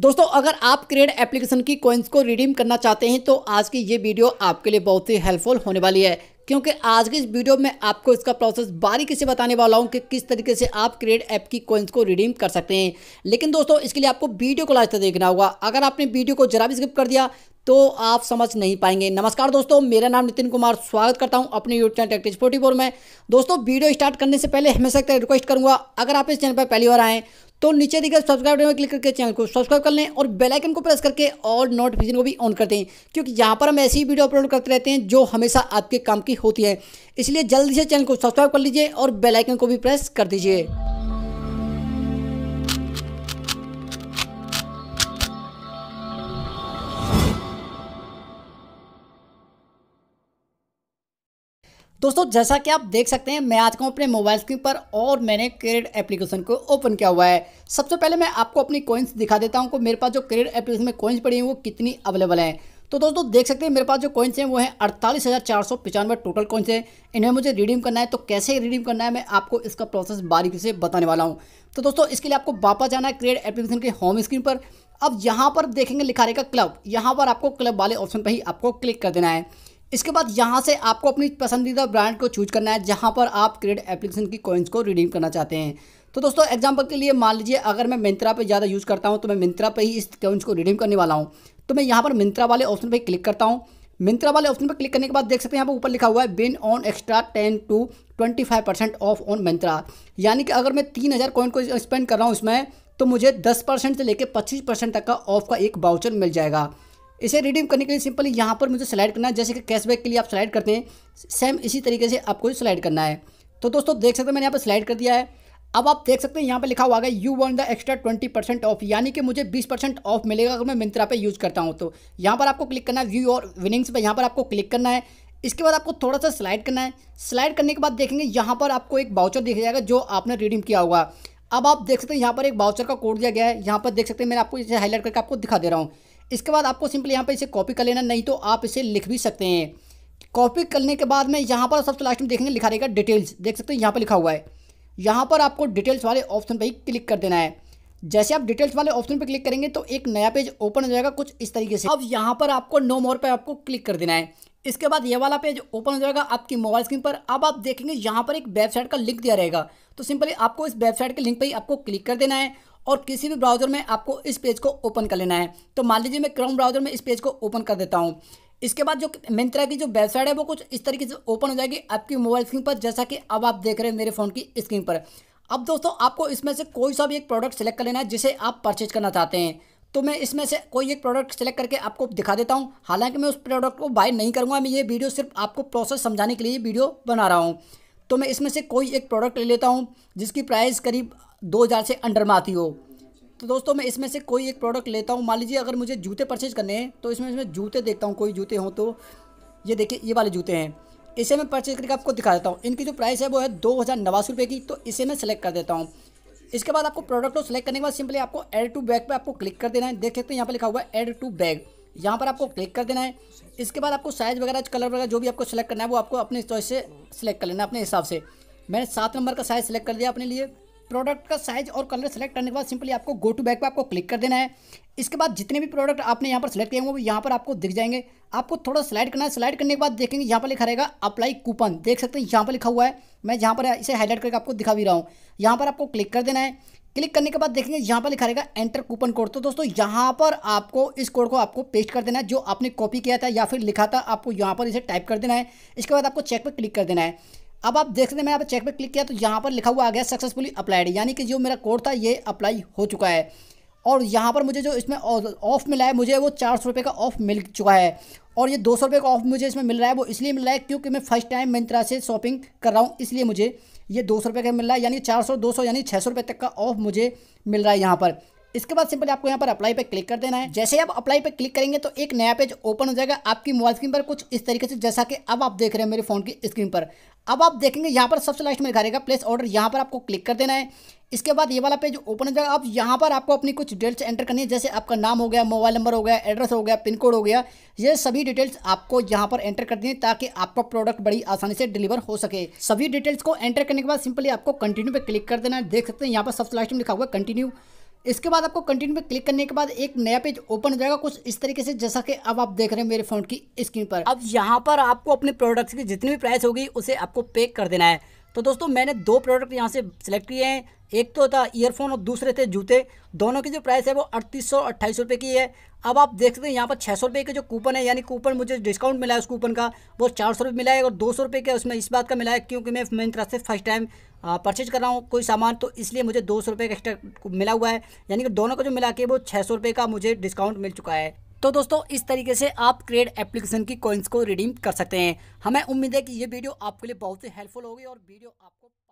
दोस्तों अगर आप क्रेड एप्लीकेशन की कॉइन्स को रिडीम करना चाहते हैं तो आज की ये वीडियो आपके लिए बहुत ही हेल्पफुल होने वाली है क्योंकि आज के इस वीडियो में आपको इसका प्रोसेस बारीकी से बताने वाला हूं कि किस तरीके से आप क्रेड ऐप की कॉइन्स को रिडीम कर सकते हैं लेकिन दोस्तों इसके लिए आपको वीडियो को लास्ट तक देखना होगा अगर आपने वीडियो को जरा भी स्किप कर दिया तो आप समझ नहीं पाएंगे नमस्कार दोस्तों मेरा नाम नितिन कुमार स्वागत करता हूं अपने YouTube channel tactics forty four में दोस्तों वीडियो स्टार्ट करने से पहले हमेशा रिक्वेस्ट करूंगा अगर आप इस चैनल पर पहली बार आएँ तो नीचे दिखे सब्सक्राइब बटन में क्लिक करके चैनल को सब्सक्राइब कर लें और बेल आइकन को प्रेस करके और नोटिफिकेशन को भी ऑन करते हैं क्योंकि यहाँ पर हम ऐसी वीडियो अपलोड करते रहते हैं जो हमेशा आपके काम की होती है इसलिए जल्दी से चैनल को सब्सक्राइब कर लीजिए और बेल आइकन को भी प्रेस कर दीजिए दोस्तों जैसा कि आप देख सकते हैं मैं आज का अपने मोबाइल स्क्रीन पर और मैंने क्रेड एप्लीकेशन को ओपन किया हुआ है सबसे पहले मैं आपको अपनी कॉइन्स दिखा देता हूँ मेरे पास जो क्रेड एप्लीकेशन में कॉइन्स पड़ी हैं वो कितनी अवेलेबल हैं तो दोस्तों देख सकते हैं मेरे पास जो कॉइन्स हैं वो हैं अड़तालीस हज़ार चार सौ पचानवे टोटल कॉइन्स हैं इन्हें मुझे रिडीम करना है तो कैसे रिडीम करना है मैं आपको इसका प्रोसेस बारीकी से बताने वाला हूँ तो दोस्तों इसके लिए आपको वापस जाना है क्रेड एप्लीकेशन के होम स्क्रीन पर अब यहाँ पर देखेंगे लिखा रहेगा क्लब यहाँ पर आपको क्लब वाले ऑप्शन पर ही आपको क्लिक कर देना है इसके बाद यहाँ से आपको अपनी पसंदीदा ब्रांड को चूज करना है जहाँ पर आप क्रेडिट एप्लीकेशन की कॉइन्स को रिडीम करना चाहते हैं तो दोस्तों एग्जांपल के लिए मान लीजिए अगर मैं मिंत्रा पे ज़्यादा यूज़ करता हूँ तो मैं मिंत्रा पे ही इस कॉइन्स को रिडीम करने वाला हूँ तो मैं यहाँ पर मिंत्रा वाले ऑप्शन पर क्लिक करता हूँ मिंत्रा वाले ऑप्शन पर क्लिक करने के बाद देख सकते हैं यहाँ पर ऊपर लिखा हुआ है बिन on extra ten to twenty five percent off on Myntra यानी कि अगर मैं तीन हज़ार कॉइन को स्पेंड कर रहा हूँ इसमें तो मुझे दस परसेंट से लेकर पच्चीस परसेंट तक का ऑफ का एक बाउचर मिल जाएगा इसे रिडीम करने के लिए सिंपली यहाँ पर मुझे स्लाइड करना है जैसे कि कैशबैक के लिए आप स्लाइड करते हैं सेम इसी तरीके से आपको स्लाइड करना है तो दोस्तों देख सकते हैं मैंने यहाँ पर स्लाइड कर दिया है अब आप देख सकते हैं यहाँ पे लिखा हुआ है you won the extra twenty percent off यानी कि मुझे बीस परसेंट ऑफ मिलेगा अगर मैं मिंत्रा पे यूज़ करता हूँ तो यहाँ पर आपको क्लिक करना है व्यू और विनिंग्स पे यहाँ पर आपको क्लिक करना है इसके बाद आपको थोड़ा सा स्लाइड करना है स्लाइड करने के बाद देखेंगे यहाँ पर आपको एक बाउचर देखा जाएगा जो आपने रिडीम किया हुआ अब आप देख सकते हैं यहाँ पर एक बाउचर का कोड दिया गया है यहाँ पर देख सकते हैं मैं आपको इसे हाईलाइट करके आपको दिखा दे रहा हूँ इसके बाद आपको सिंपली यहाँ पर इसे कॉपी कर लेना नहीं तो आप इसे लिख भी सकते हैं कॉपी करने के बाद में यहाँ पर सबसे लास्ट में देखेंगे लिखा रहेगा डिटेल्स देख सकते हैं यहाँ पर लिखा हुआ है यहाँ पर आपको डिटेल्स वाले ऑप्शन पर ही क्लिक कर देना है जैसे आप डिटेल्स वाले ऑप्शन पर क्लिक करेंगे तो एक नया पेज ओपन हो जाएगा कुछ इस तरीके से अब यहाँ पर आपको नो मोर पर आपको क्लिक कर देना है इसके बाद ये वाला पेज ओपन हो जाएगा आपकी मोबाइल स्क्रीन पर अब आप देखेंगे यहाँ पर एक वेबसाइट का लिंक दिया रहेगा तो सिंपली आपको इस वेबसाइट के लिंक पर ही आपको क्लिक कर देना है और किसी भी ब्राउज़र में आपको इस पेज को ओपन कर लेना है तो मान लीजिए मैं क्रोम ब्राउज़र में इस पेज को ओपन कर देता हूँ इसके बाद जो मिंत्रा की जो वेबसाइट है वो कुछ इस तरीके से ओपन हो जाएगी आपकी मोबाइल स्क्रीन पर जैसा कि अब आप देख रहे हैं मेरे फ़ोन की स्क्रीन पर अब दोस्तों आपको इसमें से कोई सा भी एक प्रोडक्ट सेलेक्ट कर लेना है जिसे आप परचेज करना चाहते हैं तो मैं इसमें से कोई एक प्रोडक्ट सेलेक्ट करके आपको दिखा देता हूँ हालांकि मैं उस प्रोडक्ट को बाय नहीं करूँगा मैं ये वीडियो सिर्फ आपको प्रोसेस समझाने के लिए वीडियो बना रहा हूँ तो मैं इसमें से कोई एक प्रोडक्ट ले लेता हूँ जिसकी प्राइस करीब दो हज़ार से अंडर में आती हो तो दोस्तों मैं इसमें से कोई एक प्रोडक्ट लेता हूँ मान लीजिए अगर मुझे जूते परचेज करने हैं तो इसमें इसमें जूते देखता हूँ कोई जूते हों तो ये देखिए ये वाले जूते हैं इसे मैं परचेज करके आपको दिखा देता हूँ इनकी जो प्राइस है वो है दो हज़ार नवासी रुपये की तो इसे मैं सेलेक्ट कर देता हूँ इसके बाद आपको प्रोडक्ट को सेलेक्ट करने के बाद सिंपली आपको एड टू बैग पर आपको क्लिक कर देना है देख सकते हैं यहाँ पर लिखा हुआ है एड टू बैग यहाँ पर आपको क्लिक कर देना है इसके बाद आपको साइज़ वगैरह कलर वगैरह जो भी आपको सेलेक्ट करना है वो आपको अपने चॉइस से सिलेक्ट कर लेना अपने हिसाब से मैंने सात नंबर का साइज़ सेलेक्ट कर दिया अपने लिए प्रोडक्ट का साइज और कलर सेलेक्ट करने के बाद सिंपली आपको गो टू बैक पर आपको क्लिक कर देना है इसके बाद जितने भी प्रोडक्ट आपने यहाँ पर सेलेक्ट किए वो यहाँ पर आपको दिख जाएंगे आपको थोड़ा स्लाइड करना है स्लाइड करने के बाद देखेंगे यहाँ पर लिखा रहेगा अप्लाई कूपन देख सकते हैं यहाँ पर लिखा हुआ है मैं यहाँ पर इसे हाईलाइट करके आपको दिखा भी रहा हूँ यहाँ पर आपको क्लिक कर देना है क्लिक करने के बाद देखेंगे यहाँ पर लिखा रहेगा एंटर कूपन कोड तो दोस्तों यहाँ पर आपको इस कोड को आपको पेस्ट कर देना है जो आपने कॉपी किया था या फिर लिखा था आपको यहाँ पर इसे टाइप कर देना है इसके बाद आपको चेक पर क्लिक कर देना है अब आप देख सकते हैं मैं यहाँ पर चेक पर क्लिक किया तो यहाँ पर लिखा हुआ आ गया सक्सेसफुली अप्लाइड यानी कि जो मेरा कोड था ये अप्लाई हो चुका है और यहाँ पर मुझे जो इसमें ऑफ मिला है मुझे वो चार सौ रुपये का ऑफ मिल चुका है और ये दो सौ रुपये का ऑफ मुझे इसमें मिल रहा है वो इसलिए मिल रहा है क्योंकि मैं फर्स्ट टाइम मिंत्रा से शॉपिंग कर रहा हूँ इसलिए मुझे ये दो सौ रुपये का मिल रहा है यानी चार सौ दो सौ यानी छः सौ रुपये तक का ऑफ मुझे मिल रहा है यहाँ पर इसके बाद सिंपल आपको यहाँ पर अप्लाई पे क्लिक कर देना है जैसे ही आप अप्लाई पे क्लिक करेंगे तो एक नया पेज ओपन हो जाएगा आपकी मोबाइल स्क्रीन पर कुछ इस तरीके से जैसा कि अब आप देख रहे हैं मेरे फोन की स्क्रीन पर अब आप देखेंगे यहाँ पर सबसे लास्ट में दिखा रहेगा प्लेस ऑर्डर यहाँ पर आपको क्लिक कर देना है इसके बाद ये वाला पेज ओपन हो जाएगा अब यहाँ पर आपको अपनी कुछ डिटेल्स एंटर करनी है जैसे आपका नाम हो गया मोबाइल नंबर हो गया एड्रेस हो गया पिन कोड हो गया ये सभी डिटेल्स आपको यहाँ पर एंटर कर दें ताकि आपका प्रोडक्ट बड़ी आसानी से डिलीवर हो सके सभी डिटेल्स को एंटर करने के बाद सिंपली आपको कंटिन्यू पर क्लिक कर देना है देख सकते हैं यहाँ पर सबसे लास्ट में लिखा हुआ कंटिन्यू इसके बाद आपको कंटिन्यू पे क्लिक करने के बाद एक नया पेज ओपन हो जाएगा कुछ इस तरीके से जैसा कि अब आप देख रहे हैं मेरे फोन की स्क्रीन पर अब यहाँ पर आपको अपने प्रोडक्ट्स की जितनी भी प्राइस होगी उसे आपको पे कर देना है तो दोस्तों मैंने दो प्रोडक्ट यहाँ से सिलेक्ट किए हैं एक तो था ईयरफोन और दूसरे थे जूते दोनों की जो प्राइस है वो अड़तीस सौ अट्ठाईस रुपये की है अब आप देख सकते हैं यहाँ पर छः सौ रुपये का जो कूपन है यानी कूपन मुझे डिस्काउंट मिला है उस कूपन का वो चार सौ रुपये मिला है और दो सौ रुपये का उसमें इस बात का मिला है क्योंकि मैं मिंत्रा से फर्स्ट टाइम परचेज कर रहा हूँ कोई सामान तो इसलिए मुझे दो सौ रुपये का एक्स्ट्रा मिला हुआ है यानी कि दोनों का जो मिला के वो छः सौ रुपये का मुझे डिस्काउंट मिल चुका है तो दोस्तों इस तरीके से आप क्रेड एप्लीकेशन की कॉइन्स को रिडीम कर सकते हैं हमें उम्मीद है कि ये वीडियो आपके लिए बहुत ही हेल्पफुल होगी और वीडियो आपको